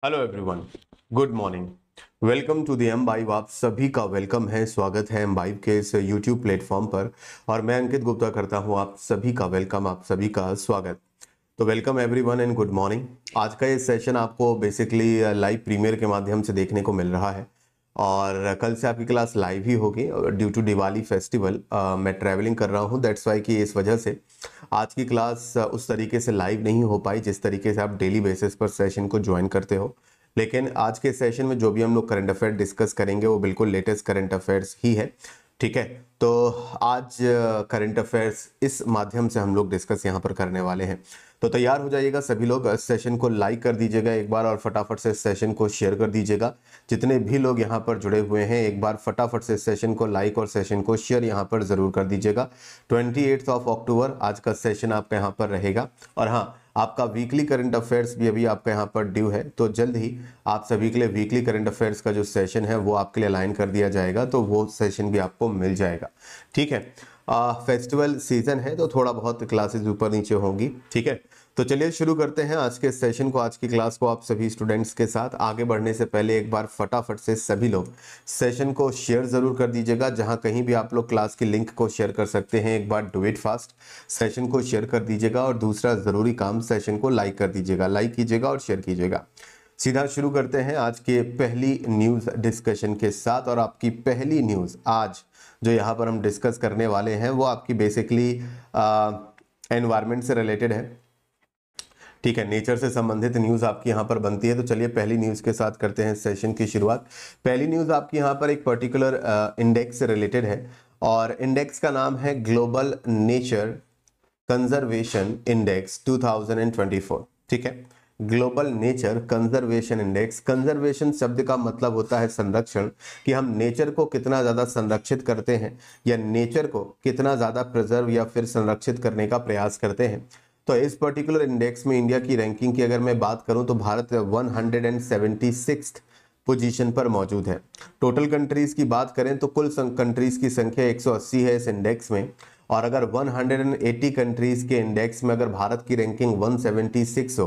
Hello everyone. Good morning. Welcome to the एम बाइव आप सभी का वेलकम है स्वागत है एम बाइव के इस यूट्यूब प्लेटफॉर्म पर और मैं अंकित गुप्ता करता हूँ आप सभी का वेलकम आप सभी का स्वागत तो welcome everyone and good morning आज का ये सेशन आपको बेसिकली लाइव प्रीमियर के माध्यम से देखने को मिल रहा है और कल से आपकी क्लास लाइव ही होगी ड्यू टू दिवाली फेस्टिवल मैं ट्रैवलिंग कर रहा हूँ दैट्स वाई कि इस वजह से आज की क्लास उस तरीके से लाइव नहीं हो पाई जिस तरीके से आप डेली बेसिस पर सेशन को ज्वाइन करते हो लेकिन आज के सेशन में जो भी हम लोग करंट अफेयर डिस्कस करेंगे वो बिल्कुल लेटेस्ट करंट अफेयर्स ही है ठीक है तो आज करंट uh, अफेयर्स इस माध्यम से हम लोग डिस्कस यहाँ पर करने वाले हैं तो तैयार हो जाइएगा सभी लोग सेशन को लाइक कर दीजिएगा एक बार और फटाफट से सेशन को शेयर कर दीजिएगा जितने भी लोग यहाँ पर जुड़े हुए हैं एक बार फटाफट से सेशन को लाइक और सेशन को शेयर यहाँ पर ज़रूर कर दीजिएगा ट्वेंटी ऑफ अक्टूबर आज का सेशन आपका यहाँ पर रहेगा और हाँ आपका वीकली करंट अफेयर्स भी अभी आपका यहाँ पर ड्यू है तो जल्द ही आप सभी के लिए वीकली करंट अफेयर्स का जो सेशन है वो आपके लिए अलाइन कर दिया जाएगा तो वो सेशन भी आपको मिल जाएगा ठीक है फेस्टिवल सीजन है तो थोड़ा बहुत क्लासेज ऊपर नीचे होंगी ठीक है तो चलिए शुरू करते हैं आज के सेशन को आज की क्लास को आप सभी स्टूडेंट्स के साथ आगे बढ़ने से पहले एक बार फटाफट से सभी लोग सेशन को शेयर ज़रूर कर दीजिएगा जहां कहीं भी आप लोग क्लास की लिंक को शेयर कर सकते हैं एक बार डू इट फास्ट सेशन को शेयर कर दीजिएगा और दूसरा ज़रूरी काम सेशन को लाइक कर दीजिएगा लाइक कीजिएगा और शेयर कीजिएगा सीधा शुरू करते हैं आज के पहली न्यूज़ डिस्कशन के साथ और आपकी पहली न्यूज़ आज जो यहाँ पर हम डिस्कस करने वाले हैं वो आपकी बेसिकली एनवायरमेंट से रिलेटेड है ठीक है नेचर से संबंधित न्यूज़ आपकी यहाँ पर बनती है तो चलिए पहली न्यूज़ के साथ करते हैं सेशन की शुरुआत पहली न्यूज़ आपकी यहाँ पर एक पर्टिकुलर इंडेक्स uh, से रिलेटेड है और इंडेक्स का नाम है ग्लोबल नेचर कंजर्वेशन इंडेक्स 2024 ठीक है global nature conservation index conservation शब्द का मतलब होता है संरक्षण कि हम नेचर को कितना ज़्यादा संरक्षित करते हैं या नेचर को कितना ज़्यादा प्रिजर्व या फिर संरक्षित करने का प्रयास करते हैं तो इस पर्टिकुलर इंडेक्स में इंडिया की रैंकिंग की अगर मैं बात करूं तो Bharat one hundred and seventy six position पर मौजूद है टोटल कंट्रीज़ की बात करें तो कुल कंट्रीज़ की संख्या 180 है इस इंडेक्स में और अगर 180 कंट्रीज़ के इंडेक्स में अगर भारत की रैंकिंग 176 हो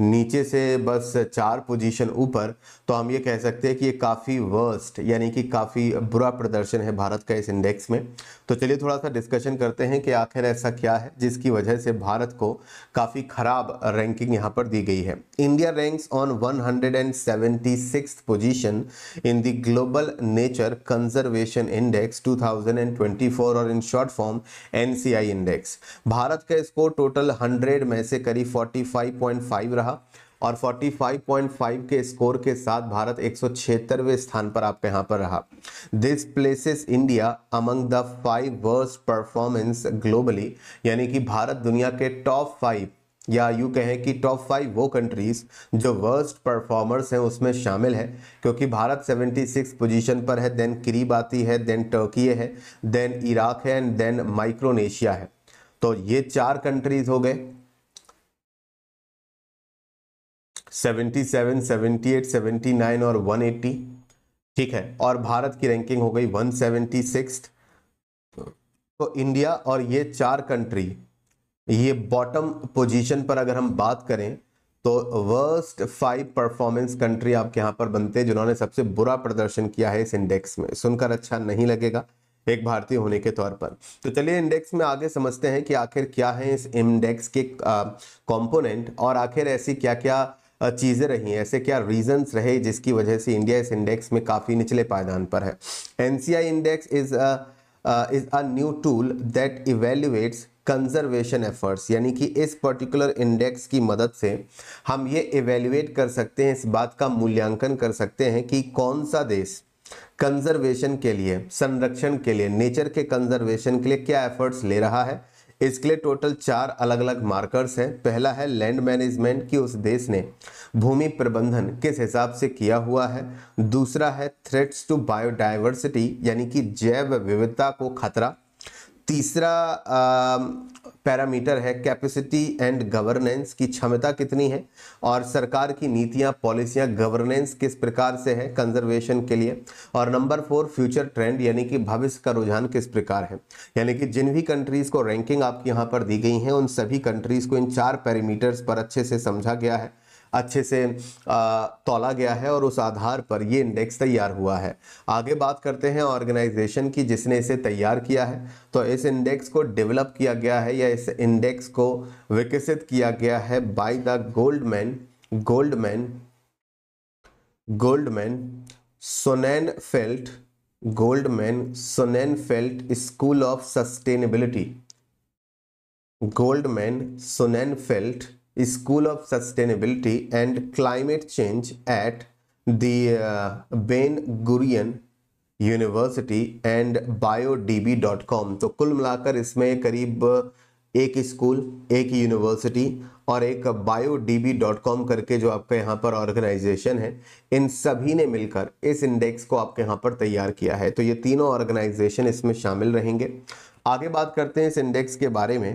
नीचे से बस चार पोजीशन ऊपर तो हम ये कह सकते हैं कि ये काफ़ी वर्स्ट यानी कि काफ़ी बुरा प्रदर्शन है भारत का इस इंडेक्स में तो चलिए थोड़ा सा डिस्कशन करते हैं कि आखिर ऐसा क्या है जिसकी वजह से भारत को काफ़ी ख़राब रैंकिंग यहाँ पर दी गई है India ranks on one hundred and seventy six position in the global nature conservation index two thousand and twenty four और in short form N C I index Bharat का स्कोर टोटल हंड्रेड में से करीब फोर्टी फाइव पॉइंट फाइव रहा रहा और 45.5 के score के साथ भारत एक स्थान पर आपके यहाँ पर रहा this places India among the five worst performance globally यानी कि भारत दुनिया के टॉप फाइव या यू कहें कि टॉप फाइव वो कंट्रीज जो वर्स्ट परफॉर्मर्स हैं उसमें शामिल है क्योंकि भारत 76 पोजीशन पर है देन करीब आती है देन टर्की है देन इराक है एंड देन माइक्रोनेशिया है तो ये चार कंट्रीज हो गए 77, 78, 79 और 180 ठीक है और भारत की रैंकिंग हो गई 176 तो इंडिया और ये चार कंट्री ये बॉटम पोजीशन पर अगर हम बात करें तो वर्स्ट फाइव परफॉर्मेंस कंट्री आपके यहाँ पर बनते हैं जिन्होंने सबसे बुरा प्रदर्शन किया है इस इंडेक्स में सुनकर अच्छा नहीं लगेगा एक भारतीय होने के तौर पर तो चलिए इंडेक्स में आगे समझते हैं कि आखिर क्या है इस इंडेक्स के कंपोनेंट और आखिर ऐसी क्या क्या चीज़ें रही हैं ऐसे क्या रीजंस रहे जिसकी वजह से इंडिया इस इंडेक्स में काफ़ी निचले पायदान पर है an index is is a new tool that evaluates conservation efforts यानी कि इस पर्टिकुलर इंडेक्स की मदद से हम ये इवेल्युएट कर सकते हैं इस बात का मूल्यांकन कर सकते हैं कि कौन सा देश कंजर्वेशन के लिए संरक्षण के लिए नेचर के कंजर्वेशन के लिए क्या एफर्ट्स ले रहा है इसके लिए टोटल चार अलग अलग मार्कर्स हैं पहला है लैंड मैनेजमेंट कि उस देश ने भूमि प्रबंधन किस हिसाब से किया हुआ है दूसरा है थ्रेट्स टू बायोडाइवर्सिटी यानी कि जैव विविधता को खतरा तीसरा पैरामीटर है कैपेसिटी एंड गवर्नेंस की क्षमता कितनी है और सरकार की नीतियां पॉलिसियां गवर्नेंस किस प्रकार से है कंजर्वेशन के लिए और नंबर फोर फ्यूचर ट्रेंड यानी कि भविष्य का रुझान किस प्रकार है यानी कि जिन भी कंट्रीज़ को रैंकिंग आपकी यहाँ पर दी गई है उन सभी कंट्रीज़ को इन चार पैरामीटर्स पर अच्छे से समझा गया है अच्छे से तोला गया है और उस आधार पर ये इंडेक्स तैयार हुआ है आगे बात करते हैं ऑर्गेनाइजेशन की जिसने इसे तैयार किया है तो इस इंडेक्स को डेवलप किया गया है या इस इंडेक्स को विकसित किया गया है by the Goldman Goldman Goldman felt Goldman felt school of sustainability Goldman felt School of Sustainability and Climate Change at the uh, Ben Gurion university and biodb.com तो कुल मिलाकर इसमें करीब uh, एक स्कूल एक यूनिवर्सिटी और एक biodb.com करके जो आपका यहाँ पर ऑर्गेनाइजेशन है इन सभी ने मिलकर इस इंडेक्स को आपके यहाँ पर तैयार किया है तो ये तीनों ऑर्गेनाइजेशन इसमें शामिल रहेंगे आगे बात करते हैं इस इंडेक्स के बारे में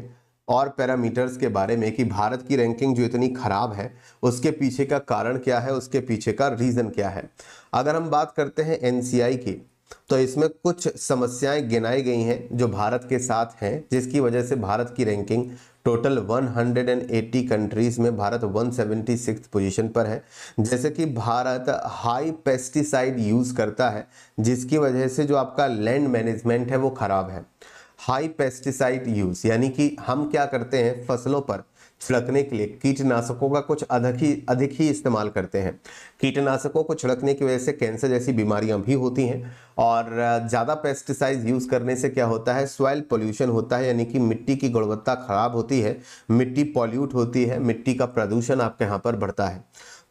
और पैरामीटर्स के बारे में कि भारत की रैंकिंग जो इतनी ख़राब है उसके पीछे का कारण क्या है उसके पीछे का रीज़न क्या है अगर हम बात करते हैं एन की तो इसमें कुछ समस्याएं गिनाई गई हैं जो भारत के साथ हैं जिसकी वजह से भारत की रैंकिंग टोटल 180 कंट्रीज़ में भारत 176 पोजीशन पर है जैसे कि भारत हाई पेस्टिसाइड यूज़ करता है जिसकी वजह से जो आपका लैंड मैनेजमेंट है वो ख़राब है हाई पेस्टिसाइड यूज़ यानी कि हम क्या करते हैं फसलों पर छिड़कने के लिए कीटनाशकों का कुछ अधिक ही अधिक ही इस्तेमाल करते हैं कीटनाशकों को छिड़कने की वजह से कैंसर जैसी बीमारियां भी होती हैं और ज़्यादा पेस्टिसाइड यूज़ करने से क्या होता है सॉयल पोल्यूशन होता है यानी कि मिट्टी की गुणवत्ता खराब होती है मिट्टी पॉल्यूट होती है मिट्टी का प्रदूषण आपके यहाँ पर बढ़ता है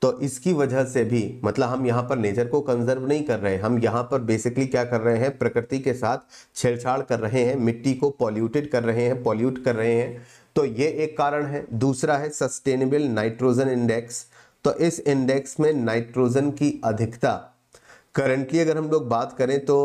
तो इसकी वजह से भी मतलब हम यहाँ पर नेचर को कंजर्व नहीं कर रहे हैं हम यहाँ पर बेसिकली क्या कर रहे हैं प्रकृति के साथ छेड़छाड़ कर रहे हैं मिट्टी को पॉल्यूटेड कर रहे हैं पॉल्यूट कर रहे हैं तो ये एक कारण है दूसरा है सस्टेनेबल नाइट्रोजन इंडेक्स तो इस इंडेक्स में नाइट्रोजन की अधिकता करंटली अगर हम लोग बात करें तो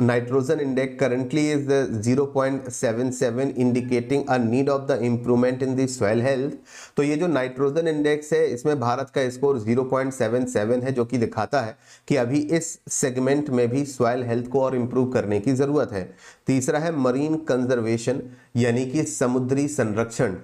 nitrogen index currently is 0.77 indicating a need of the improvement in the soil health तो ये जो नाइट्रोजन इंडेक्स है इसमें भारत का स्कोर 0.77 है जो कि दिखाता है कि अभी इस सेगमेंट में भी सॉयल हेल्थ को और इम्प्रूव करने की ज़रूरत है तीसरा है मरीन कंजर्वेशन यानी कि समुद्री संरक्षण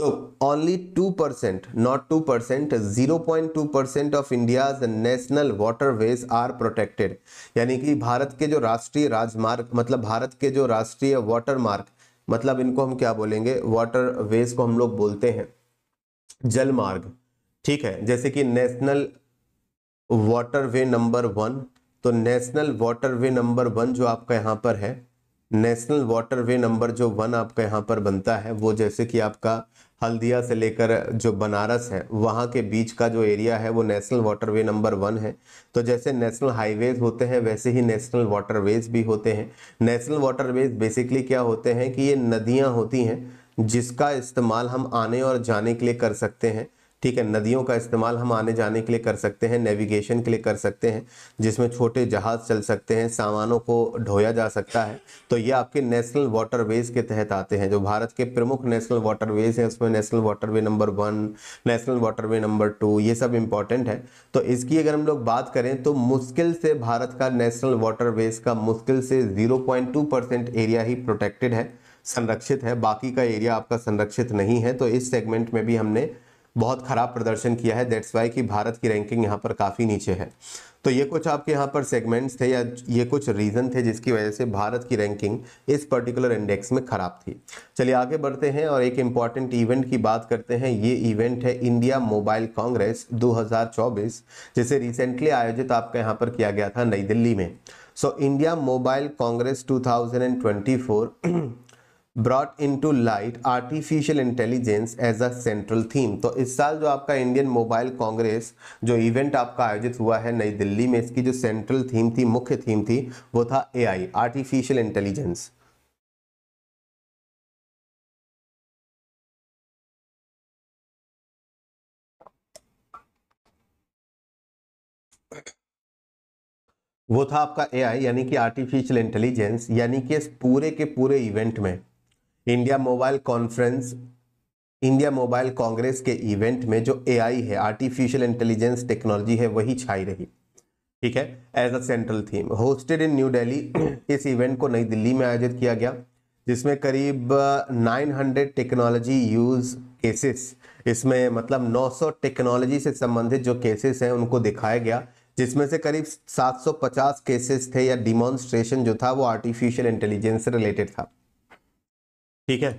So only 2%, not 2%, 0.2% of India's national waterways are protected. यानी कि भारत के जो राष्ट्रीय राजमार्ग मतलब भारत के जो राष्ट्रीय वाटर मार्ग मतलब इनको हम क्या बोलेंगे वाटर वेज को हम लोग बोलते हैं जल मार्ग ठीक है जैसे कि national waterway number one तो national waterway number one जो आपका यहाँ पर है नेशनल वाटर वे नंबर जो वन आपका यहाँ पर बनता है वो जैसे कि आपका हल्दिया से लेकर जो बनारस है वहाँ के बीच का जो एरिया है वो national waterway number one है तो जैसे नेशनल हाईवेज होते हैं वैसे ही नेशनल वाटर वेज भी होते हैं नेशनल वाटर वेज बेसिकली क्या होते हैं कि ये नदियाँ होती हैं जिसका इस्तेमाल हम आने और जाने के लिए कर सकते हैं ठीक है नदियों का इस्तेमाल हम आने जाने के लिए कर सकते हैं नेविगेशन के लिए कर सकते हैं जिसमें छोटे जहाज़ चल सकते हैं सामानों को ढोया जा सकता है तो ये आपके नेशनल वाटरवेज के तहत आते हैं जो भारत के प्रमुख नेशनल वाटरवेज हैं उसमें national waterway number one national waterway number two ये सब इम्पॉर्टेंट है तो इसकी अगर हम लोग बात करें तो मुश्किल से भारत का नेशनल वाटरवेज का मुश्किल से जीरो एरिया ही प्रोटेक्टेड है संरक्षित है बाकी का एरिया आपका संरक्षित नहीं है तो इस सेगमेंट में भी हमने बहुत ख़राब प्रदर्शन किया है दैट्स वाई कि भारत की रैंकिंग यहाँ पर काफ़ी नीचे है तो ये कुछ आपके यहाँ पर सेगमेंट्स थे या ये कुछ रीज़न थे जिसकी वजह से भारत की रैंकिंग इस पर्टिकुलर इंडेक्स में ख़राब थी चलिए आगे बढ़ते हैं और एक इम्पॉर्टेंट इवेंट की बात करते हैं ये इवेंट है इंडिया मोबाइल कांग्रेस 2024 जिसे रिसेंटली आयोजित आपके यहाँ पर किया गया था नई दिल्ली में so India mobile congress to broad in to light artificial intelligence as a central theme तो इस साल जो आपका इंडियन मोबाइल कांग्रेस जो इवेंट आपका आयोजित हुआ है नई दिल्ली में इसकी जो सेंट्रल थीम थी मुख्य थीम थी वो था एआई आर्टिफिशियल इंटेलिजेंस वो था आपका एआई यानी कि आर्टिफिशियल इंटेलिजेंस यानी कि इस पूरे के पूरे इवेंट में India mobile conference India mobile congress के इवेंट में जो एआई है आर्टिफिशियल इंटेलिजेंस टेक्नोलॉजी है वही छाई रही ठीक है as a central theme hosted in New Delhi इस इवेंट को नई दिल्ली में आयोजित किया गया जिसमें करीब 900 टेक्नोलॉजी यूज केसेस इसमें मतलब 900 टेक्नोलॉजी से संबंधित जो केसेस हैं उनको दिखाया गया जिसमें से करीब 750 केसेस थे या डिमॉन्स्ट्रेशन जो था वो आर्टिफिशियल इंटेलिजेंस से रिलेटेड था ठीक है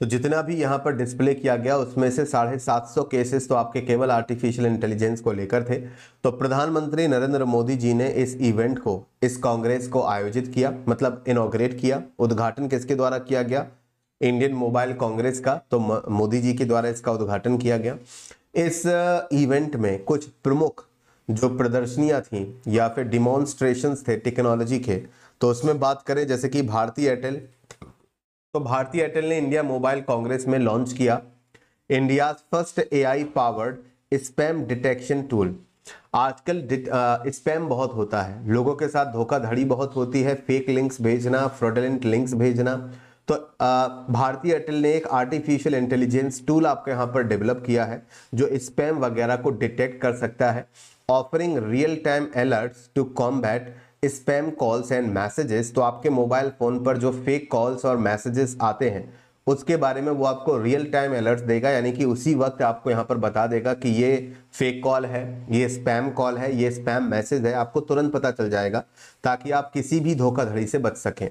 तो जितना भी यहाँ पर डिस्प्ले किया गया उसमें से साढ़े सात सौ केसेस तो आपके केवल आर्टिफिशियल इंटेलिजेंस को लेकर थे तो प्रधानमंत्री नरेंद्र मोदी जी ने इस इवेंट को इस कांग्रेस को आयोजित किया मतलब इनोग्रेट किया उद्घाटन किसके द्वारा किया गया इंडियन मोबाइल कांग्रेस का तो मोदी जी के द्वारा इसका उद्घाटन किया गया इस इवेंट uh, में कुछ प्रमुख जो प्रदर्शनियां थीं या फिर डिमॉन्स्ट्रेशन थे टेक्नोलॉजी के तो उसमें बात करें जैसे कि भारतीय एयरटेल तो भारतीय एयरटेल ने इंडिया मोबाइल कांग्रेस में लॉन्च किया India first AI powered spam detection tool आजकल स्पैम बहुत होता है लोगों के साथ धोखाधड़ी बहुत होती है फेक लिंक्स भेजना फ्रॉडलेंट लिंक्स भेजना तो भारतीय एयरटेल ने एक आर्टिफिशियल इंटेलिजेंस टूल आपके यहाँ पर डेवलप किया है जो स्पैम वगैरह को डिटेक्ट कर सकता है offering real time alerts to combat spam calls and messages तो आपके मोबाइल फ़ोन पर जो फेक कॉल्स और मैसेजेस आते हैं उसके बारे में वो आपको रियल टाइम अलर्ट देगा यानी कि उसी वक्त आपको यहाँ पर बता देगा कि ये फेक कॉल है ये स्पैम कॉल है ये स्पैम मैसेज है आपको तुरंत पता चल जाएगा ताकि आप किसी भी धोखाधड़ी से बच सकें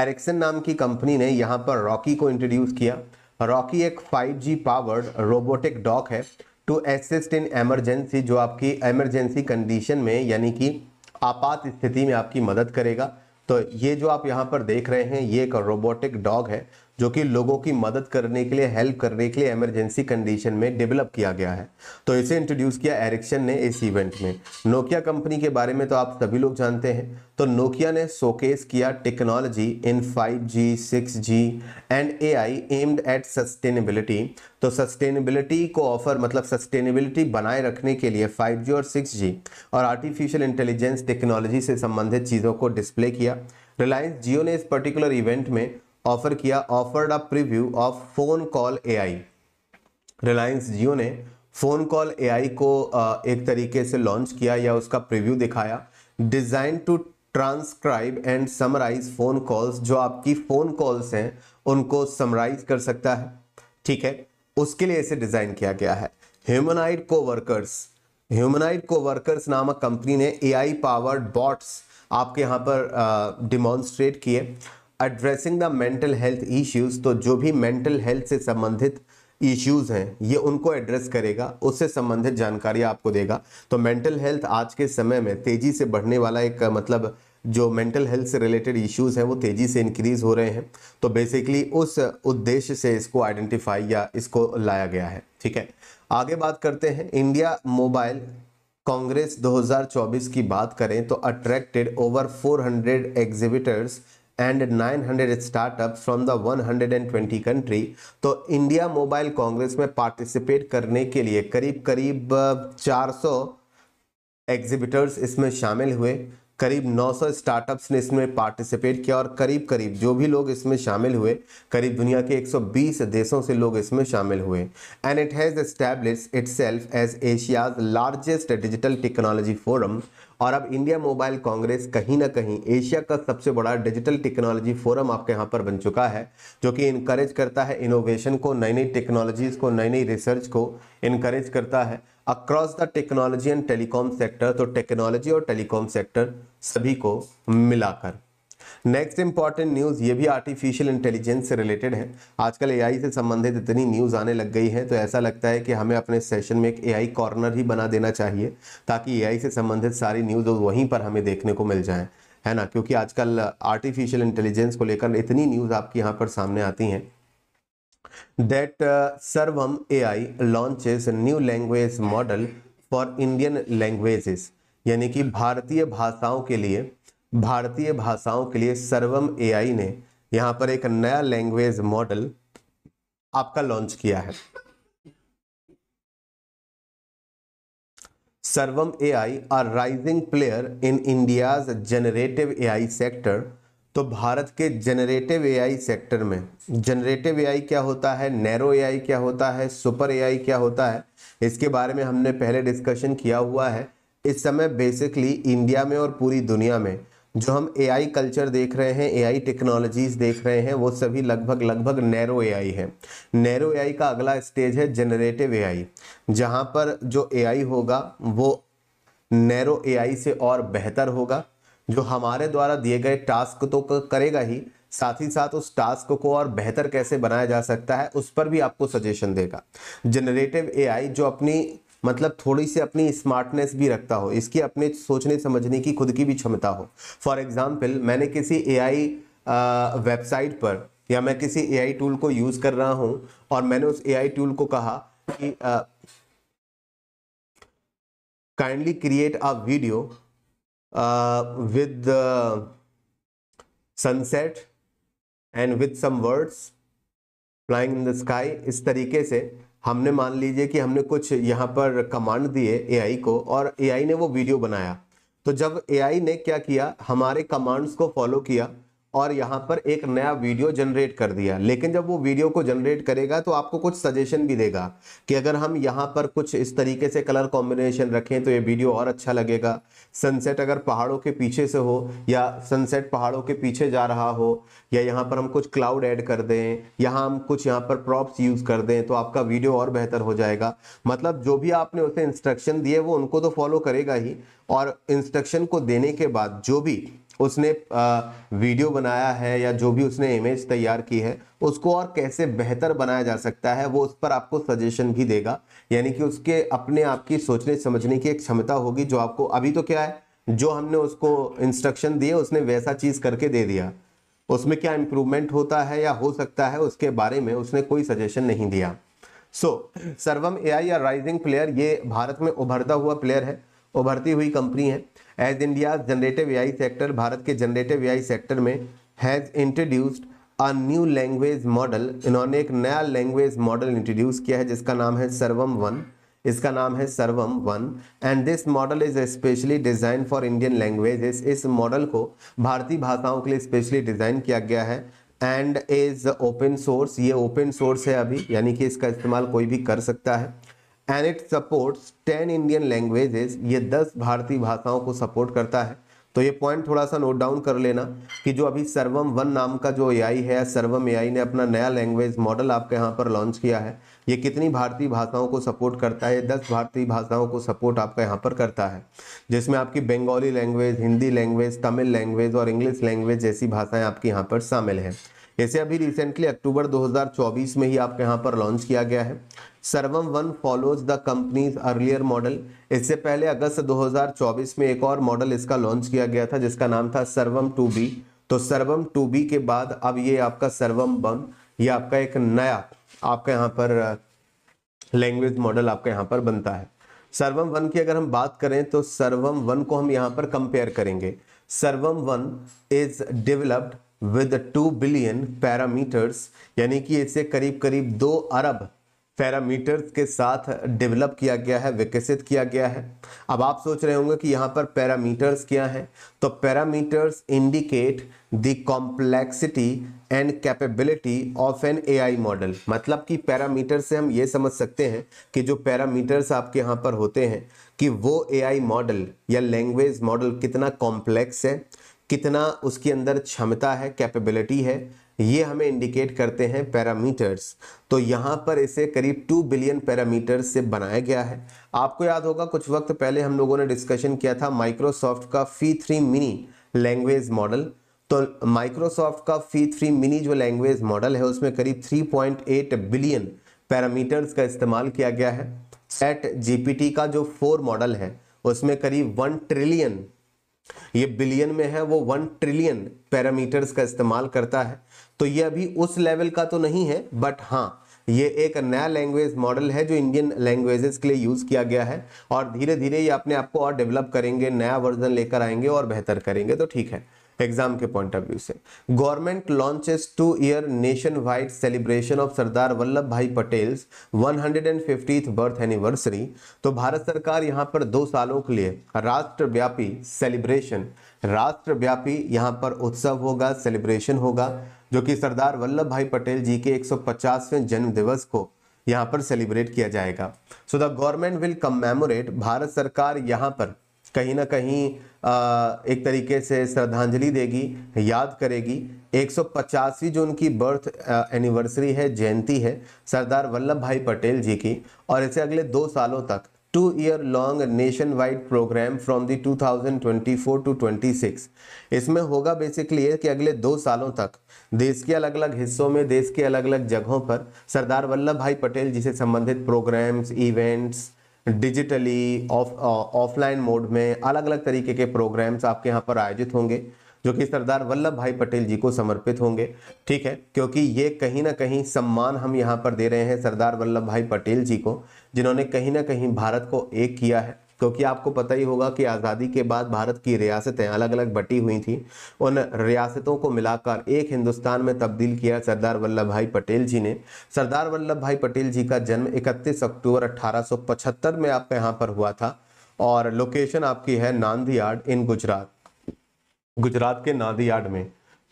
एरिक्सन नाम की कंपनी ने यहाँ पर रॉकी को इंट्रोड्यूस किया रॉकी एक 5G पावर्ड रोबोटिक डॉक है टू असिस्ट इन एमरजेंसी जो आपकी एमरजेंसी कंडीशन में यानी कि आपात स्थिति में आपकी मदद करेगा तो ये जो आप यहाँ पर देख रहे हैं ये एक रोबोटिक डॉग है जो कि लोगों की मदद करने के लिए हेल्प करने के लिए इमरजेंसी कंडीशन में डेवलप किया गया है तो इसे इंट्रोड्यूस किया एरिक्सन ने इस इवेंट में नोकिया कंपनी के बारे में तो आप सभी लोग जानते हैं तो नोकिया ने शोकेस किया technology in 5G, 6G and AI aimed at sustainability तो सस्टेनेबिलिटी को ऑफर मतलब सस्टेनेबिलिटी बनाए रखने के लिए 5G और 6G और आर्टिफिशियल इंटेलिजेंस टेक्नोलॉजी से संबंधित चीज़ों को डिस्प्ले किया रिलायंस जियो ने इस पर्टिकुलर इवेंट में ऑफर किया offered a preview of phone call AI Reliance Jio ने फ़ोन कॉल एआई को एक तरीके से लॉन्च किया या उसका प्रीव्यू दिखाया design to transcribe and summarise phone calls जो आपकी फ़ोन कॉल्स हैं उनको समराइज कर सकता है ठीक है उसके लिए इसे डिज़ाइन किया गया है ह्यूमनाइड कोवर्कर्स ह्यूमनाइड कोवर्कर्स नामक कंपनी ने एआई पावर्ड बॉट्स आपके यहाँ पर डिमॉन्स्ट्रेट किए addressing the mental health issues तो जो भी मेंटल हेल्थ से संबंधित इश्यूज़ हैं ये उनको एड्रेस करेगा उससे संबंधित जानकारी आपको देगा तो मेंटल हेल्थ आज के समय में तेज़ी से बढ़ने वाला एक मतलब जो मेंटल हेल्थ से रिलेटेड इश्यूज़ हैं वो तेज़ी से इंक्रीज़ हो रहे हैं तो बेसिकली उस उद्देश्य से इसको आइडेंटिफाई या इसको लाया गया है ठीक है आगे बात करते हैं इंडिया मोबाइल कांग्रेस 2024 की बात करें तो attracted over 400 exhibitors and 900 startup from the 120 country तो इंडिया मोबाइल कांग्रेस में पार्टिसिपेट करने के लिए करीब करीब 400 एग्जिबिटर्स इसमें शामिल हुए करीब 900 स्टार्टअप्स ने इसमें पार्टिसिपेट किया और करीब करीब जो भी लोग इसमें शामिल हुए करीब दुनिया के 120 देशों से लोग इसमें शामिल हुए and it has establish itself as Asia's largest digital technology forum और अब इंडिया मोबाइल कांग्रेस कहीं ना कहीं एशिया का सबसे बड़ा डिजिटल टेक्नोलॉजी फोरम आपके यहाँ पर बन चुका है जो कि इनकरेज करता है इनोवेशन को नई नई टेक्नोलॉजीज़ को नई नई रिसर्च को इनकरेज करता है across the technology and telecom sector तो टेक्नोलॉजी और टेलीकॉम सेक्टर सभी को मिलाकर नेक्स्ट इंपॉर्टेंट न्यूज़ ये भी आर्टिफिशियल इंटेलिजेंस से रिलेटेड है आजकल एआई से संबंधित इतनी न्यूज़ आने लग गई है तो ऐसा लगता है कि हमें अपने सेशन में एक एआई कॉर्नर ही बना देना चाहिए ताकि एआई से संबंधित सारी न्यूज़ वहीं पर हमें देखने को मिल जाए है ना क्योंकि आजकल आर्टिफिशियल इंटेलिजेंस को लेकर इतनी न्यूज़ आपके यहाँ पर सामने आती है that uh, Sarvam A launches new language model for Indian languages यानी कि भारतीय भाषाओं के लिए भारतीय भाषाओं के लिए सर्वम एआई ने यहाँ पर एक नया लैंग्वेज मॉडल आपका लॉन्च किया है Sarvam AI are rising player in India's generative AI sector तो भारत के जनरेटिव एआई सेक्टर में जनरेटिव एआई क्या होता है नैरो एआई क्या होता है सुपर एआई क्या होता है इसके बारे में हमने पहले डिस्कशन किया हुआ है इस समय बेसिकली इंडिया में और पूरी दुनिया में जो हम एआई कल्चर देख रहे हैं एआई टेक्नोलॉजीज देख रहे हैं वो सभी लगभग लगभग नैरो एआई है नैरो एआई का अगला स्टेज है जनरेटिव एआई जहाँ पर जो एआई होगा वो नैरो एआई से और बेहतर होगा जो हमारे द्वारा दिए गए टास्क तो करेगा ही साथ ही साथ उस टास्क को और बेहतर कैसे बनाया जा सकता है उस पर भी आपको सजेशन देगा जनरेटिव एआई जो अपनी मतलब थोड़ी सी अपनी स्मार्टनेस भी रखता हो इसकी अपने सोचने समझने की खुद की भी क्षमता हो फॉर एग्जाम्पल मैंने किसी आई वेबसाइट पर या मैं किसी आई टूल को यूज़ कर रहा हूँ और मैंने उस आई टूल को कहा कि kindly create a video with sunset and with some words flying in the sky इस तरीके से हमने मान लीजिए कि हमने कुछ यहाँ पर कमांड दिए एआई को और एआई ने वो वीडियो बनाया तो जब एआई ने क्या किया हमारे कमांड्स को फॉलो किया और यहाँ पर एक नया वीडियो जनरेट कर दिया लेकिन जब वो वीडियो को जनरेट करेगा तो आपको कुछ सजेशन भी देगा कि अगर हम यहाँ पर कुछ इस तरीके से कलर कॉम्बिनेशन रखें तो ये वीडियो और अच्छा लगेगा सनसेट अगर पहाड़ों के पीछे से हो या सनसेट पहाड़ों के पीछे जा रहा हो या यहाँ पर हम कुछ क्लाउड ऐड कर दें यहाँ हम कुछ यहाँ पर प्रॉप्स यूज़ कर दें तो आपका वीडियो और बेहतर हो जाएगा मतलब जो भी आपने उसे इंस्ट्रक्शन दिए वो उनको तो फॉलो करेगा ही और इंस्ट्रक्शन को देने के बाद जो भी उसने वीडियो बनाया है या जो भी उसने इमेज तैयार की है उसको और कैसे बेहतर बनाया जा सकता है वो उस पर आपको सजेशन भी देगा यानी कि उसके अपने आप की सोचने समझने की एक क्षमता होगी जो आपको अभी तो क्या है जो हमने उसको इंस्ट्रक्शन दिए उसने वैसा चीज़ करके दे दिया उसमें क्या इंप्रूवमेंट होता है या हो सकता है उसके बारे में उसने कोई सजेशन नहीं दिया सो सर्वम ए या राइजिंग प्लेयर ये भारत में उभरता हुआ प्लेयर है उभरती हुई कंपनी है as India generative A sector भारत के जनरेटिव ए सेक्टर में has introduced a new language model इन्होंने एक नया लैंग्वेज मॉडल इंट्रोड्यूस किया है जिसका नाम है सर्वम वन इसका नाम है Sarvam one and this model is specially design for Indian language इस मॉडल को भारतीय भाषाओं के लिए स्पेशली डिज़ाइन किया गया है एंड इज ओपन सोर्स ये ओपन सोर्स है अभी यानी कि इसका इस्तेमाल कोई भी कर सकता है and it supports ten Indian languages ये दस भारतीय भाषाओं को सपोर्ट करता है तो ये पॉइंट थोड़ा सा नोट डाउन कर लेना कि जो अभी सर्वम वन नाम का जो एआई है सर्वम एआई ने अपना नया लैंग्वेज मॉडल आपके यहाँ पर लॉन्च किया है ये कितनी भारतीय भाषाओं को सपोर्ट करता है दस भारतीय भाषाओं को सपोर्ट आपका यहाँ पर करता है जिसमें आपकी Bengali language Hindi language Tamil language और इंग्लिश लैंग्वेज जैसी भाषाएँ आपकी यहाँ पर शामिल हैं इसे अभी रिसेंटली अक्टूबर 2024 में ही आपके यहाँ पर लॉन्च किया गया है Sarvam one follows the company's earlier model इससे पहले अगस्त 2024 में एक और मॉडल इसका लॉन्च किया गया था जिसका नाम था सर्वम टू बी तो सर्वम टू बी के बाद अब ये आपका सर्वम वन ये आपका एक नया आपका यहाँ पर लैंग्वेज मॉडल आपके यहाँ पर बनता है सर्वम वन की अगर हम बात करें तो सर्वम वन को हम यहाँ पर कंपेयर करेंगे Sarvam one is developed with two billion parameters यानी कि इसे करीब करीब दो अरब पैरामीटर्स के साथ डेवलप किया गया है विकसित किया गया है अब आप सोच रहे होंगे कि यहाँ पर पैरामीटर्स क्या हैं तो parameters indicate the complexity and capability of an AI model मतलब कि पैरामीटर से हम ये समझ सकते हैं कि जो पैरामीटर्स आपके यहाँ पर होते हैं कि वो एआई मॉडल या लैंग्वेज मॉडल कितना कॉम्प्लेक्स है कितना उसके अंदर क्षमता है कैपेबिलिटी है ये हमें इंडिकेट करते हैं पैरामीटर्स तो यहाँ पर इसे करीब टू बिलियन पैरामीटर्स से बनाया गया है आपको याद होगा कुछ वक्त पहले हम लोगों ने डिस्कशन किया था माइक्रोसॉफ्ट का Phi three mini language model तो माइक्रोसॉफ्ट का फी थ्री मिनी जो लैंग्वेज मॉडल है उसमें करीब 3.8 बिलियन पैरामीटर्स का इस्तेमाल किया गया है सेट जी का जो फोर मॉडल है उसमें करीब वन ट्रिलियन ये बिलियन में है वो वन ट्रिलियन पैरामीटर्स का इस्तेमाल करता है तो ये अभी उस लेवल का तो नहीं है बट हाँ ये एक नया लैंग्वेज मॉडल है जो इंडियन लैंग्वेजेस के लिए यूज़ किया गया है और धीरे धीरे ये अपने आप को और डेवलप करेंगे नया वर्जन लेकर आएंगे और बेहतर करेंगे तो ठीक है एग्जाम के पॉइंट ऑफ व्यू से government launches two year nation celebration of Sardar Vallabh Bhai Patel one hundred birth anniversary तो भारत सरकार यहाँ पर दो सालों के लिए राष्ट्रव्यापी सेलिब्रेशन राष्ट्रव्यापी यहाँ पर उत्सव होगा सेलिब्रेशन होगा जो कि सरदार वल्लभ भाई पटेल जी के 150वें जन्म दिवस को यहाँ पर सेलिब्रेट किया जाएगा so the government will commemorate Bharat सरकार यहाँ पर कहीं ना कहीं एक तरीके से श्रद्धांजलि देगी याद करेगी एक जो उनकी बर्थ एनिवर्सरी है जयंती है सरदार वल्लभ भाई पटेल जी की और इसे अगले दो सालों तक two year long nation programme from the 2024 to 26 इसमें होगा बेसिकली है कि अगले दो सालों तक देश के अलग अलग हिस्सों में देश के अलग अलग जगहों पर सरदार वल्लभ भाई पटेल जी से संबंधित programmes events digitally of offline mode में अलग अलग तरीके के प्रोग्राम्स आपके यहाँ पर आयोजित होंगे जो कि सरदार वल्लभ भाई पटेल जी को समर्पित होंगे ठीक है क्योंकि ये कहीं ना कहीं सम्मान हम यहाँ पर दे रहे हैं सरदार वल्लभ भाई पटेल जी को जिन्होंने कहीं ना कहीं भारत को एक किया है क्योंकि आपको पता ही होगा कि आज़ादी के बाद भारत की रियासतें अलग अलग बटी हुई थी उन रियासतों को मिलाकर एक हिंदुस्तान में तब्दील किया सरदार वल्लभ भाई पटेल जी ने सरदार वल्लभ भाई पटेल जी का जन्म 31 अक्टूबर 1875 में आपके यहाँ पर हुआ था और लोकेशन आपकी है नांदियाड इन गुजरात गुजरात के नांदियाड में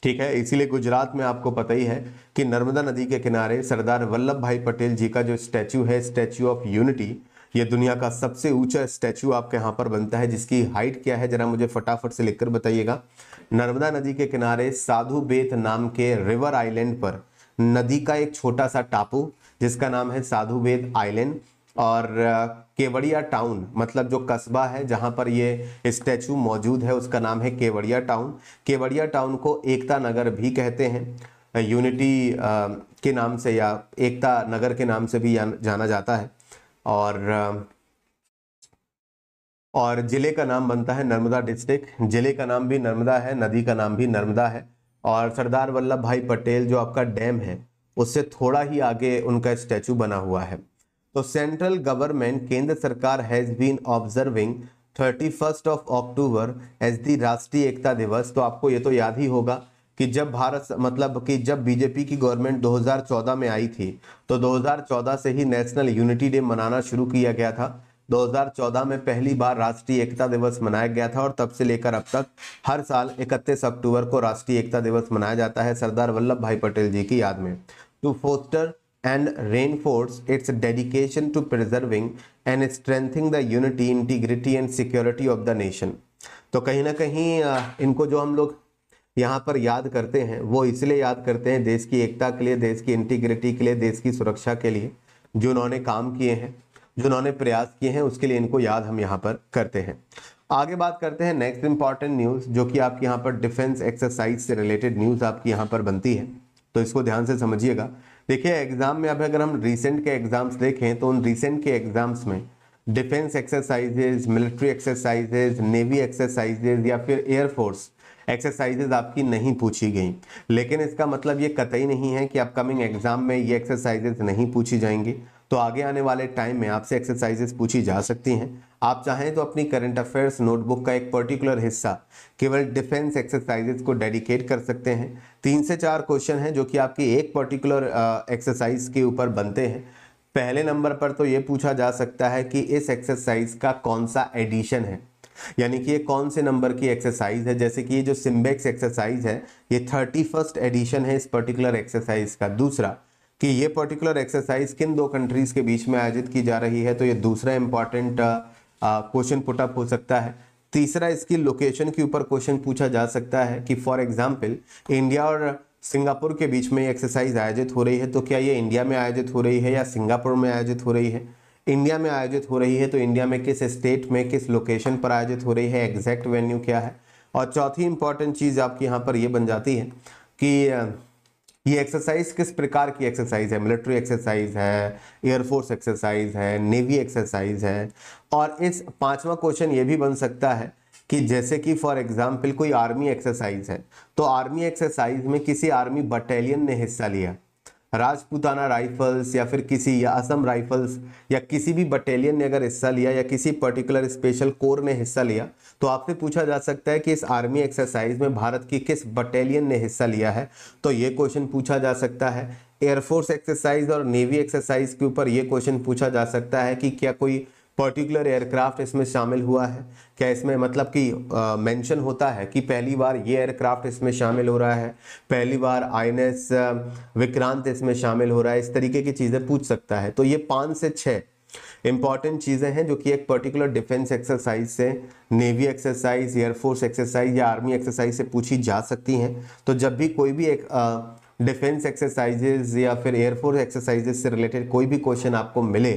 ठीक है इसीलिए गुजरात में आपको पता ही है कि नर्मदा नदी के किनारे सरदार वल्लभ भाई पटेल जी का जो स्टैचू है स्टैचू ऑफ यूनिटी ये दुनिया का सबसे ऊंचा स्टैचू आपके यहाँ पर बनता है जिसकी हाइट क्या है जरा मुझे फटाफट से लिखकर बताइएगा नर्मदा नदी के किनारे साधु बेत नाम के रिवर आइलैंड पर नदी का एक छोटा सा टापू जिसका नाम है साधु बेत आइलैंड और केवड़िया टाउन मतलब जो कस्बा है जहाँ पर ये स्टैचू मौजूद है उसका नाम है केवड़िया टाउन केवड़िया टाउन को एकता नगर भी कहते हैं यूनिटी के नाम से या एकता नगर के नाम से भी जाना जाता है और और ज़िले का नाम बनता है नर्मदा डिस्ट्रिक्ट ज़िले का नाम भी नर्मदा है नदी का नाम भी नर्मदा है और सरदार वल्लभ भाई पटेल जो आपका डैम है उससे थोड़ा ही आगे उनका स्टैचू बना हुआ है तो सेंट्रल गवर्नमेंट केंद्र सरकार has been observing thirty first of October as the Rashtriya Ekta दिवस तो आपको ये तो याद ही होगा कि जब भारत मतलब कि जब बीजेपी की गवर्नमेंट 2014 में आई थी तो 2014 से ही नेशनल यूनिटी डे मनाना शुरू किया गया था 2014 में पहली बार राष्ट्रीय एकता दिवस मनाया गया था और तब से लेकर अब तक हर साल 31 अक्टूबर को राष्ट्रीय एकता दिवस मनाया जाता है सरदार वल्लभ भाई पटेल जी की याद में to foster and reinforce its dedication to preserving and strengthening the unity integrity and security of the nation तो कहीं ना कहीं इनको जो हम लोग यहाँ पर याद करते हैं वो इसलिए याद करते हैं देश की एकता के लिए देश की इंटीग्रिटी के लिए देश की सुरक्षा के लिए जो उन्होंने काम किए हैं जो उन्होंने प्रयास किए हैं उसके लिए इनको याद हम यहाँ पर करते हैं आगे बात करते हैं नेक्स्ट इंपॉर्टेंट न्यूज़ जो कि आपके यहाँ पर डिफेंस एक्सरसाइज से रिलेटेड न्यूज़ आपकी यहाँ पर बनती है तो इसको ध्यान से समझिएगा देखिए एग्ज़ाम में अभी अगर हम रिसेंट के एग्ज़ाम्स देखें तो उन रिसेंट के एग्ज़ाम्स में defence exercises military exercises navy exercises या फिर एयरफोर्स एक्सरसाइजेज आपकी नहीं पूछी गई लेकिन इसका मतलब ये कतई नहीं है कि अपकमिंग एग्जाम में ये एक्सरसाइजेज नहीं पूछी जाएंगी तो आगे आने वाले टाइम में आपसे एक्सरसाइजेस पूछी जा सकती हैं आप चाहें तो अपनी करंट अफेयर्स नोटबुक का एक पर्टिकुलर हिस्सा केवल डिफेंस एक्सरसाइजेज को डेडिकेट कर सकते हैं तीन से चार क्वेश्चन हैं जो कि आपकी एक पर्टिकुलर एक्सरसाइज के ऊपर बनते हैं पहले नंबर पर तो ये पूछा जा सकता है कि इस एक्सरसाइज का कौन सा एडिशन है यानी कि ये कौन से नंबर की एक्सरसाइज है जैसे कि ये जो सिम्बेक्स एक्सरसाइज है ये थर्टी फर्स्ट एडिशन है इस पर्टिकुलर एक्सरसाइज का दूसरा कि ये पर्टिकुलर एक्सरसाइज किन दो कंट्रीज़ के बीच में आयोजित की जा रही है तो ये दूसरा इंपॉर्टेंट क्वेश्चन पुटअप हो सकता है तीसरा इसकी लोकेशन के ऊपर क्वेश्चन पूछा जा सकता है कि फॉर एग्जाम्पल इंडिया और सिंगापुर के बीच में एक्सरसाइज आयोजित हो रही है तो क्या ये इंडिया में आयोजित हो रही है या सिंगापुर में आयोजित हो रही है इंडिया में आयोजित हो रही है तो इंडिया में किस स्टेट में किस लोकेशन पर आयोजित हो रही है एग्जैक्ट वेन्यू क्या है और चौथी इंपॉर्टेंट चीज़ आपकी यहाँ पर यह बन जाती है कि ये एक्सरसाइज किस प्रकार की एक्सरसाइज है मिलिट्री एक्सरसाइज है एयरफोर्स एक्सरसाइज है नेवी एक्सरसाइज है और इस पांचवा क्वेश्चन ये भी बन सकता है कि जैसे कि फॉर एग्जाम्पल कोई आर्मी एक्सरसाइज है तो आर्मी एक्सरसाइज में किसी आर्मी बटालियन ने हिस्सा लिया राजपूताना राइफल्स या फिर किसी या असम राइफल्स या किसी भी बटालियन ने अगर हिस्सा लिया या किसी पर्टिकुलर स्पेशल कोर ने हिस्सा लिया तो आपसे पूछा जा सकता है कि इस आर्मी एक्सरसाइज में भारत की किस बटालियन ने हिस्सा लिया है तो ये क्वेश्चन पूछा जा सकता है एयरफोर्स एक्सरसाइज और नेवी एक्सरसाइज के ऊपर ये क्वेश्चन पूछा जा सकता है कि क्या कोई पर्टिकुलर एयरक्राफ्ट इसमें शामिल हुआ है क्या इसमें मतलब कि मेंशन होता है कि पहली बार ये एयरक्राफ्ट इसमें शामिल हो रहा है पहली बार आई विक्रांत इसमें शामिल हो रहा है इस तरीके की चीज़ें पूछ सकता है तो ये पाँच से छः इंपॉर्टेंट चीज़ें हैं जो कि एक पर्टिकुलर डिफेंस एक्सरसाइज से नेवी एक्सरसाइज एयरफोर्स एक्सरसाइज या आर्मी एक्सरसाइज से पूछी जा सकती हैं तो जब भी कोई भी एक डिफेंस एक्सरसाइजेज या फिर एयरफोर्स एक्सरसाइजेज से रिलेटेड कोई भी क्वेश्चन आपको मिले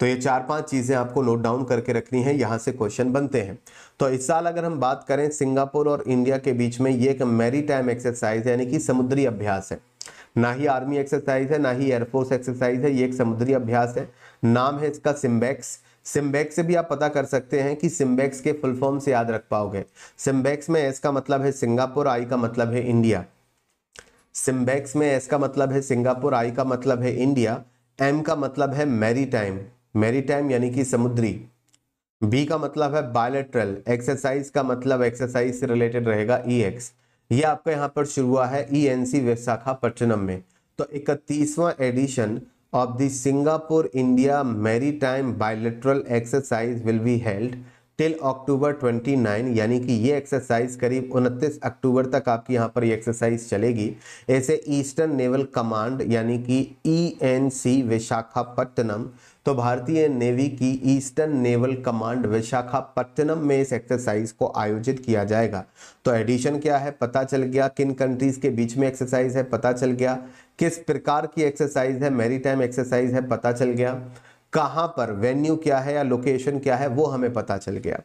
तो ये चार पांच चीज़ें आपको नोट डाउन करके रखनी है यहाँ से क्वेश्चन बनते हैं तो इस साल अगर हम बात करें सिंगापुर और इंडिया के बीच में ये एक मेरी टाइम एक्सरसाइज यानी कि समुद्री अभ्यास है ना ही आर्मी एक्सरसाइज है ना ही एयरफोर्स एक्सरसाइज है ये एक समुद्री अभ्यास है नाम है इसका सिम्बैक्स सिम्बैक्स से भी आप पता कर सकते हैं कि सिम्बैक्स के फुल फॉर्म से याद रख पाओगे सिम्बैक्स में एस का मतलब है सिंगापुर आई का मतलब है इंडिया सिम्बैक्स में एस का मतलब है सिंगापुर आई का मतलब है इंडिया एम का मतलब है मैरी टाइम मैरीटाइम यानी कि समुद्री बी का मतलब है बायोलेट्रल एक्सरसाइज का मतलब एक्सरसाइज से रिलेटेड रहेगा ई e एक्स ये आपका यहाँ पर शुरू हुआ है E e N C Visakhapatnam में तो इकतीसवां edition of the Singapore India maritime bilateral exercise will be held till October 29 यानी कि ये एक्सरसाइज करीब 29 अक्टूबर तक आपकी यहाँ पर ये एक्सरसाइज चलेगी ऐसे ईस्टर्न नेवल कमांड यानी कि ई एन सी विशाखापट्टनम तो भारतीय नेवी की ईस्टर्न नेवल कमांड विशाखापट्टनम में इस एक्सरसाइज को आयोजित किया जाएगा तो एडिशन क्या है पता चल गया किन कंट्रीज के बीच में एक्सरसाइज है पता चल गया किस प्रकार की एक्सरसाइज है मेरी टाइम एक्सरसाइज है पता चल गया कहाँ पर वेन्यू क्या है या लोकेशन क्या है वो हमें पता चल गया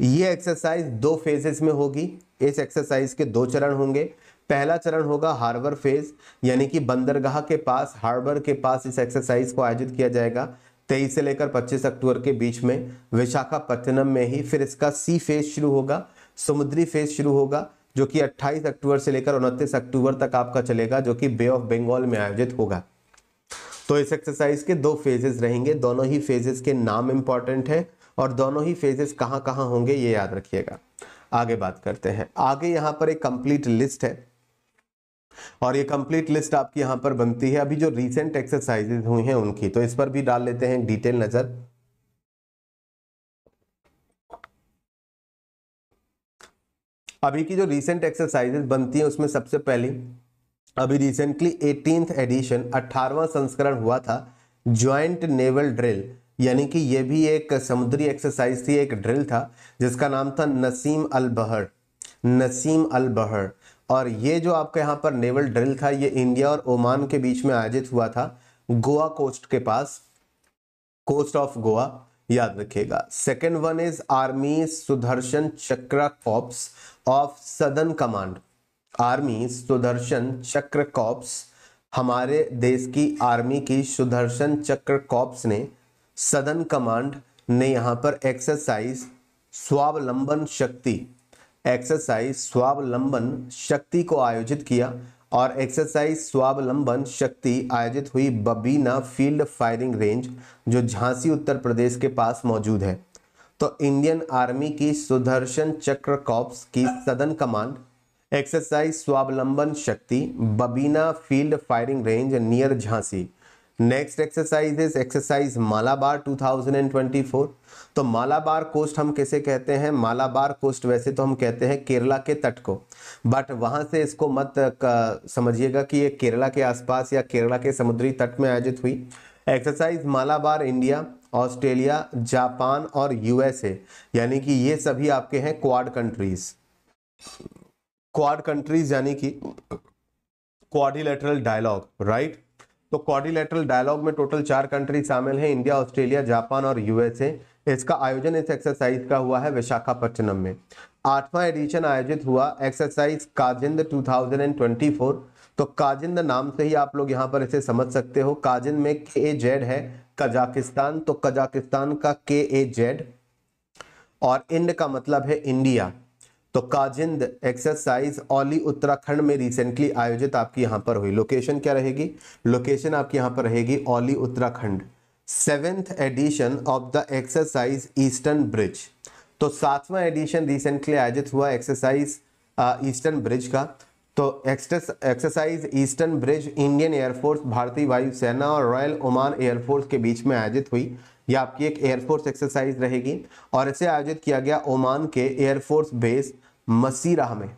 ये एक्सरसाइज दो फेजेस में होगी इस एक्सरसाइज के दो चरण होंगे पहला चरण होगा हार्बर फेज यानी कि बंदरगाह के पास हार्बर के पास इस एक्सरसाइज को आयोजित किया जाएगा तेईस से लेकर पच्चीस अक्टूबर के बीच में विशाखापट्टनम में ही फिर इसका सी फेज शुरू होगा समुद्री फेज शुरू होगा जो कि 28 अक्टूबर से लेकर उनतीस अक्टूबर तक आपका चलेगा जो कि बे ऑफ बंगाल में आयोजित होगा तो इस एक्सरसाइज के दो फेजेस रहेंगे दोनों ही फेजेस के नाम इंपॉर्टेंट है और दोनों ही फेजेस कहाँ कहाँ होंगे ये याद रखिएगा आगे बात करते हैं आगे यहाँ पर एक कंप्लीट लिस्ट है और ये कंप्लीट लिस्ट आपकी यहाँ पर बनती है अभी जो रिसेंट एक्सरसाइजेज हुई हैं उनकी तो इस पर भी डाल लेते हैं डिटेल नज़र अभी की जो रिसेंट एक्सरसाइजेज बनती हैं उसमें सबसे पहली अभी रिसेंटली एटीन एडिशन अठारवा संस्करण हुआ था ज्वाइंट नेवल ड्रिल यानी कि यह भी एक समुद्री एक्सरसाइज थी एक ड्रिल था जिसका नाम था नसीम अल बहर नसीम अल बहर और ये जो आपके यहाँ पर नेवल ड्रिल था ये इंडिया और ओमान के बीच में आयोजित हुआ था गोवा कोस्ट के पास कोस्ट ऑफ गोवा याद रखिएगा second one is army Sudarshan Chakra corps of southern command army Sudarshan Chakra corps हमारे देश की आर्मी की सुदर्शन चक्र कॉप्स ने सदन कमांड ने यहां पर एक्सरसाइज स्वावलंबन शक्ति एक्सरसाइज स्वावलंबन शक्ति को आयोजित किया और एक्सरसाइज स्वावलंबन शक्ति आयोजित हुई बबीना फील्ड फायरिंग रेंज जो झांसी उत्तर प्रदेश के पास मौजूद है तो इंडियन आर्मी की सुदर्शन चक्र कॉप्स की सदन कमान exercise Swavalamban Shakti Babina field firing range near Jhansi next exercise is exercise Malabar 2024 तो मालाबार कोस्ट हम कैसे कहते हैं मालाबार कोस्ट वैसे तो हम कहते हैं केरला के तट को बट वहां से इसको मत समझिएगा कि ये केरला के आसपास या केरला के समुद्री तट में आयोजित हुई exercise Malabar India Australia Japan और यूएसए यानी कि ये सभी आपके हैं क्वाड कंट्रीज क्वाड कंट्रीज यानी कि क्वाडिलेटरल डायलॉग राइट right? तो कॉर्डिलेटरल डायलॉग में टोटल चार कंट्री शामिल हैं इंडिया ऑस्ट्रेलिया जापान और यूएसए इसका आयोजन इस एक्सरसाइज का हुआ है विशाखापट्टनम में आठवां एडिशन आयोजित हुआ एक्सरसाइज काजिंद 2024 तो काजिंद नाम से ही आप लोग यहां पर इसे समझ सकते हो काजिंद में के जेड है कजाकिस्तान तो कजाकिस्तान का के ए जेड और इंड का मतलब है इंडिया तो काजिंद एक्सरसाइज ओली उत्तराखंड में रिसेंटली आयोजित आपकी यहाँ पर हुई लोकेशन क्या रहेगी लोकेशन आपकी यहाँ पर रहेगी Auli Uttarakhand seventh edition of the exercise eastern bridge तो सातवां एडिशन रिसेंटली आयोजित हुआ एक्सरसाइज ईस्टर्न ब्रिज का तो exercise eastern bridge Indian air force भारतीय वायुसेना और रॉयल ओमान एयरफोर्स के बीच में आयोजित हुई यह आपकी एक एयरफोर्स एक्सरसाइज रहेगी और इसे आयोजित किया गया ओमान के एयरफोर्स बेस मसीरा में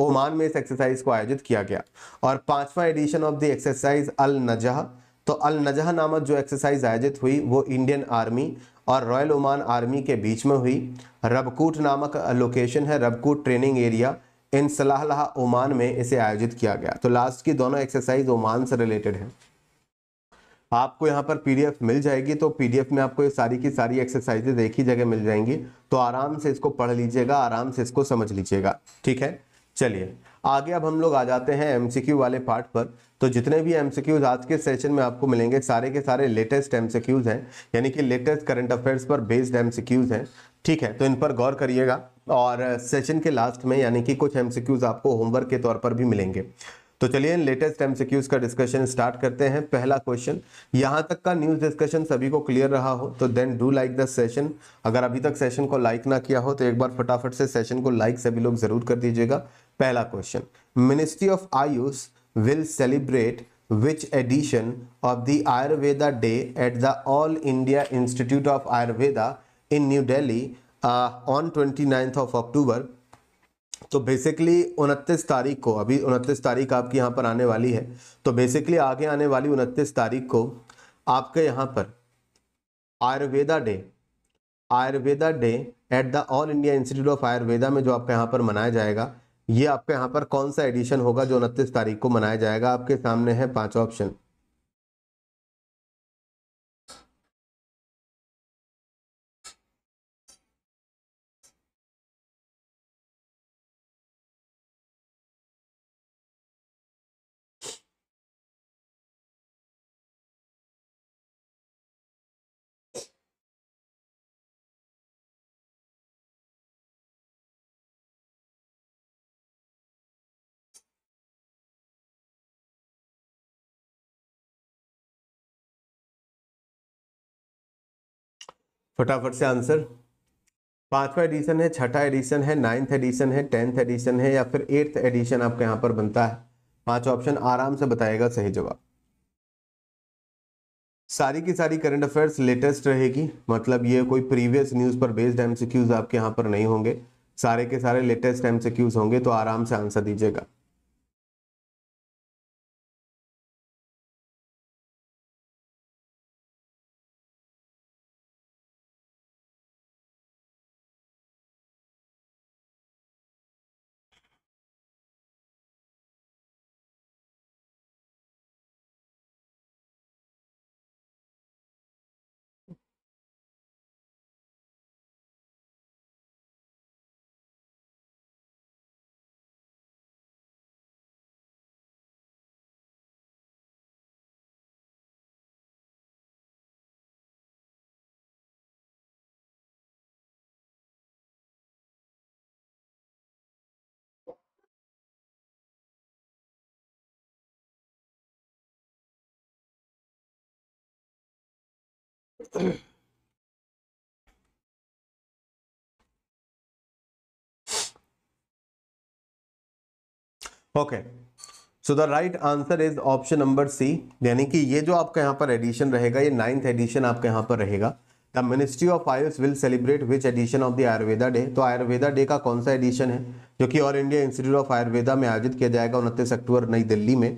ओमान में इस एक्सरसाइज को आयोजित किया गया और पांचवा edition of the exercise Al Najah तो अल नजह नामक जो एक्सरसाइज आयोजित हुई वो इंडियन आर्मी और रॉयल ओमान आर्मी के बीच में हुई रबकूट नामक लोकेशन है रबकूट ट्रेनिंग एरिया इन सलाह ओमान में इसे आयोजित किया गया तो लास्ट की दोनों एक्सरसाइज ओमान से रिलेटेड है आपको यहाँ पर पीडीएफ मिल जाएगी तो पीडीएफ में आपको ये सारी की सारी एक्सरसाइजेज एक ही जगह मिल जाएंगी तो आराम से इसको पढ़ लीजिएगा आराम से इसको समझ लीजिएगा ठीक है चलिए आगे अब हम लोग आ जाते हैं एमसीक्यू वाले पार्ट पर तो जितने भी एमसीक्यूज आज के सेशन में आपको मिलेंगे सारे के सारे लेटेस्ट एमसीक्यूज हैं यानी कि लेटेस्ट करंट अफेयर्स पर बेस्ड एमसीक्यूज हैं ठीक है तो इन पर गौर करिएगा और सेशन के लास्ट में यानी कि कुछ एमसीक्यूज आपको होमवर्क के तौर पर भी मिलेंगे तो चलिए लेटेस्ट एमसीक्यूज का डिस्कशन स्टार्ट करते हैं पहला क्वेश्चन यहाँ तक का न्यूज डिस्कशन सभी को क्लियर रहा हो तो then do like the session अगर अभी तक सेशन को लाइक ना किया हो तो एक बार फटाफट से सेशन को लाइक सभी लोग जरूर कर दीजिएगा पहला question ministry of Ayush will celebrate which edition of the Ayurveda day at the all India institute of Ayurveda in new Delhi on twenty ninth of October तो बेसिकली उनतीस तारीख को अभी उनतीस तारीख आपकी यहाँ पर आने वाली है तो बेसिकली आगे आने वाली उनतीस तारीख को आपके यहाँ पर Ayurveda day Ayurveda day at the all India institute of Ayurveda में जो आपके यहाँ पर मनाया जाएगा ये आपके यहाँ पर कौन सा एडिशन होगा जो उनतीस तारीख को मनाया जाएगा आपके सामने है पाँच ऑप्शन फटाफट से आंसर पांचवा एडिशन है छठा एडिशन है नाइन्थ एडिशन है टेंथ एडिशन है या फिर एट्थ एडिशन आपके यहाँ पर बनता है पांच ऑप्शन आराम से बताएगा सही जवाब सारी की सारी करंट अफेयर्स लेटेस्ट रहेगी मतलब ये कोई प्रीवियस न्यूज़ पर बेस्ड एमसीक्यूज आपके यहाँ पर नहीं होंगे सारे के सारे लेटेस्ट एमसीक्यूज होंगे तो आराम से आंसर दीजिएगा okay so the right answer is option number C यानी कि ये जो आपका यहाँ पर एडिशन रहेगा ये नाइन्थ एडिशन आपका यहाँ पर रहेगा the ministry of Ayush will celebrate which edition of the Ayurveda day तो आयुर्वेदा डे का कौन सा एडिशन है जो कि all India institute of Ayurveda में आयोजित किया जाएगा उनतीस अक्टूबर नई दिल्ली में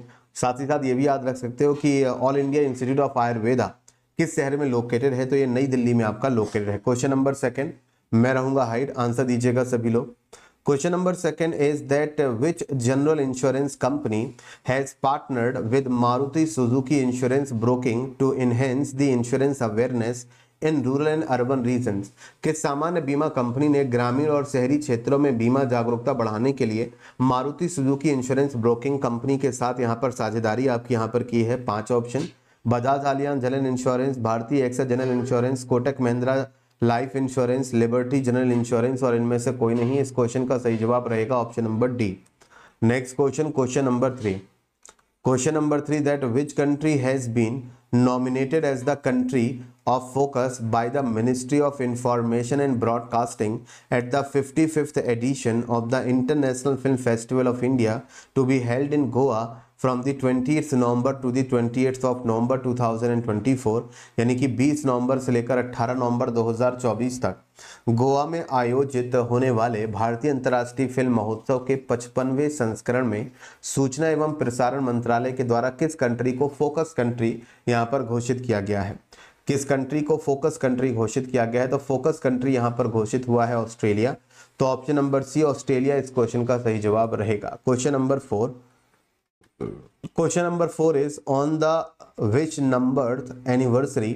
साथ ही साथ ये भी याद रख सकते हो कि all India institute of Ayurveda किस शहर में लोकेटेड है तो ये नई दिल्ली में आपका लोकेटेड है क्वेश्चन नंबर सेकेंड मैं रहूंगा हाइट आंसर दीजिएगा सभी लोग question number second is that which general insurance company has partnered with Maruti Suzuki insurance broking to enhance the insurance awareness in rural and urban region किस सामान्य बीमा company ने ग्रामीण और शहरी क्षेत्रों में बीमा जागरूकता बढ़ाने के लिए Maruti Suzuki insurance broking company के साथ यहाँ पर साझेदारी आपकी यहाँ पर की है पांच option Bajaj Allianz general insurance भारतीय AXA general insurance Kotak Mahindra life insurance Liberty general insurance और इनमें से कोई नहीं इस क्वेश्चन का सही जवाब रहेगा option number D next question question number three question number three that which country has been nominated as the country of focus by the ministry of information and broadcasting at the fifty edition of the international film festival of India to be held in Goa from the twenty November to the twenty of November 2024 यानी कि 20 नवंबर से लेकर 18 नवंबर 2024 तक गोवा में आयोजित होने वाले भारतीय अंतर्राष्ट्रीय फिल्म महोत्सव के पचपनवें संस्करण में सूचना एवं प्रसारण मंत्रालय के द्वारा किस कंट्री को फोकस कंट्री यहाँ पर घोषित किया गया है किस कंट्री को फोकस कंट्री घोषित किया गया है तो फोकस कंट्री यहाँ पर घोषित हुआ है ऑस्ट्रेलिया तो ऑप्शन नंबर सी ऑस्ट्रेलिया इस क्वेश्चन का सही जवाब रहेगा question number four question number four is on the which number anniversary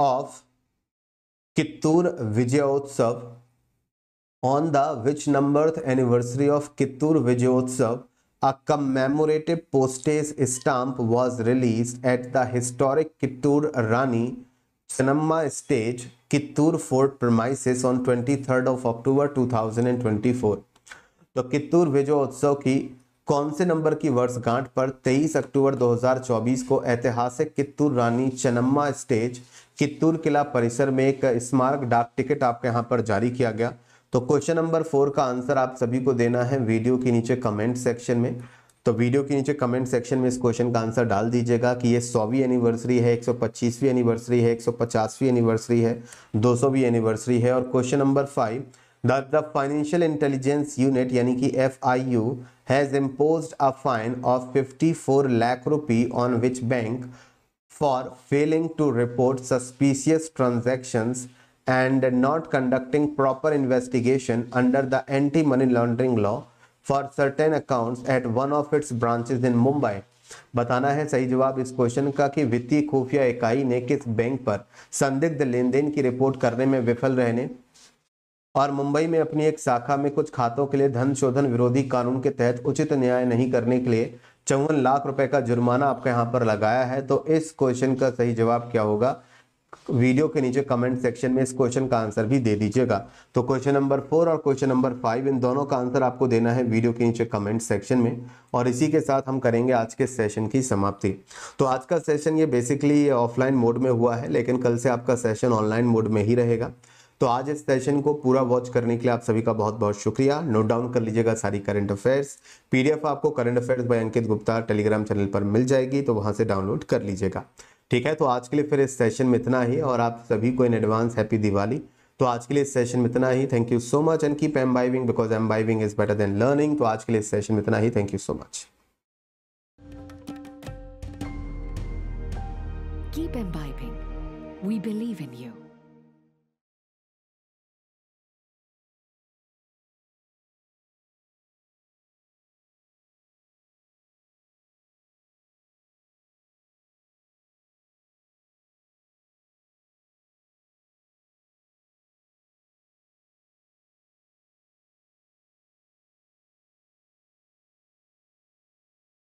of Kittur Vijayotsav on the which number anniversary of Kittur Vijayotsav a commemorative postage stamp was release at the historic Kittur Rani Chennamma stage Kittur fort premises on twenty third of October two thousand and twenty four तो कित्तूर विजय उत्सव की कौन से number की वर्षगांठ पर 23 अक्टूबर 2024 को ऐतिहासिक कित्तूर रानी चनम्मा स्टेज कित्तूर किला परिसर में एक स्मारक डाक टिकट आपके यहाँ पर जारी किया गया तो क्वेश्चन नंबर फोर का आंसर आप सभी को देना है वीडियो के नीचे कमेंट सेक्शन में तो वीडियो के नीचे कमेंट सेक्शन में इस क्वेश्चन का आंसर डाल दीजिएगा कि ये सौवीं एनिवर्सरी है एक एनिवर्सरी है एक एनिवर्सरी है दो एनिवर्सरी है और question number five the financial intelligence unit यानी कि F I U has impose a fine of fifty four lakh rupee on which bank for failing to report suspicious transactions and not conducting proper investigation under the anti money laundering law for certain account at one of its branches in Mumbai बताना है सही जवाब इस question का कि वित्तीय खुफिया इकाई ने किस बैंक पर संदिग्ध लेन देन की रिपोर्ट करने में विफल रहने और मुंबई में अपनी एक शाखा में कुछ खातों के लिए धन शोधन विरोधी कानून के तहत उचित न्याय नहीं करने के लिए चौवन लाख रुपए का जुर्माना आपके यहाँ पर लगाया है तो इस क्वेश्चन का सही जवाब क्या होगा वीडियो के नीचे कमेंट सेक्शन में इस क्वेश्चन का आंसर भी दे दीजिएगा तो क्वेश्चन नंबर फोर और क्वेश्चन नंबर फाइव इन दोनों का आंसर आपको देना है वीडियो के नीचे कमेंट सेक्शन में और इसी के साथ हम करेंगे आज के सेशन की समाप्ति तो आज का सेशन ये बेसिकली ऑफलाइन मोड में हुआ है लेकिन कल से आपका सेशन ऑनलाइन मोड में ही रहेगा तो आज इस सेशन को पूरा वॉच करने के लिए आप सभी का बहुत बहुत शुक्रिया नोट डाउन कर लीजिएगा सारी करंट अफेयर्स पीडीएफ आपको current affairs by Ankit Gupta Telegram channel पर मिल जाएगी तो वहां से डाउनलोड कर लीजिएगा ठीक है तो आज के लिए फिर इस सेशन में इतना ही और आप सभी को इन एडवांस हैप्पी दिवाली तो आज के लिए इस सेशन में इतना ही thank you so much and keep imbibing because imbibing is better than learning तो आज के लिए सेशन में इतना ही thank you so much imbibing we believe in you